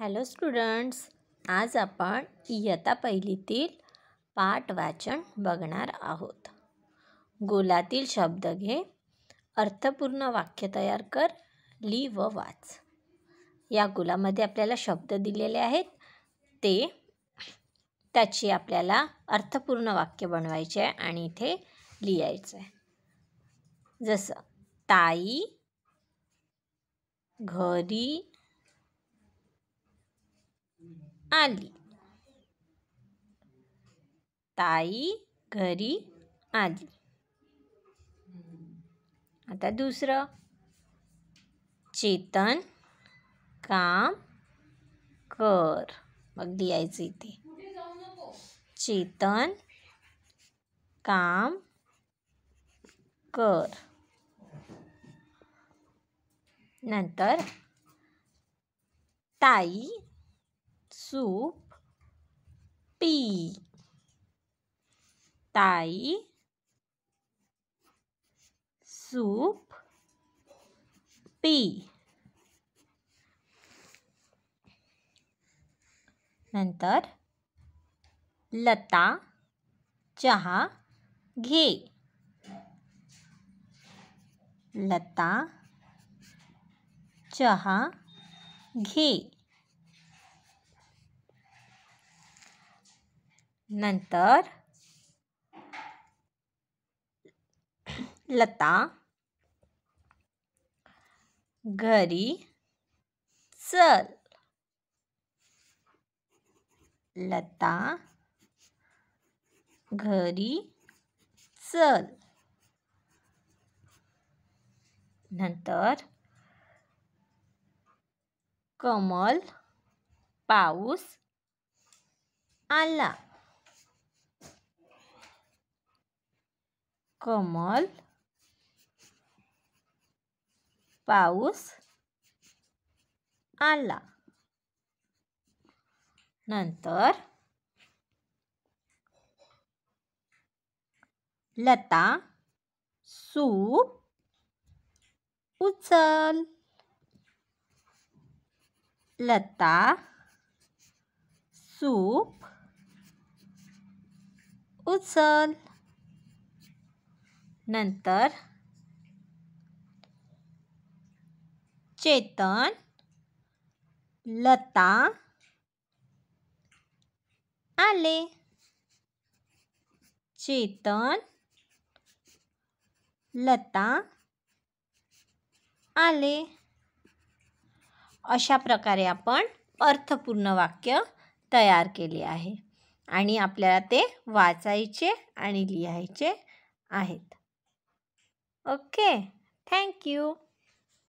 Hello students आज आपण इयत्ता पहिलीतील पाठ वाचन बघणार आहोत गोलातील शब्द घे अर्थपूर्ण वाक्य तयार कर ली व वाच या गोलामध्ये आपल्याला शब्द दिलेले आहेत ते त्याची आपल्याला अर्थपूर्ण वाक्य बनवायचे आहे आणि इथे लिहायचं आहे जसं ताई घरी आली ताई घरी आली आता दुसरं चेतन काम कर मग लिहायचं इथे चेतन काम कर नंतर ताई soup p tai soup p नंतर लता चहा घे लता चहा घे नंतर लता घरी चल लता घरी चल नंतर कमल पाऊस आला कमल पाऊस आला नंतर लता सूप उचल लता सूप उचल नंतर चेतन लता आले चेतन लता आले अशा प्रकारे आपण अर्थपूर्ण वाक्य तयार केले आहे आणि आपल्याला ते वाचायचे आणि लिहायचे आहेत Okay, thank you.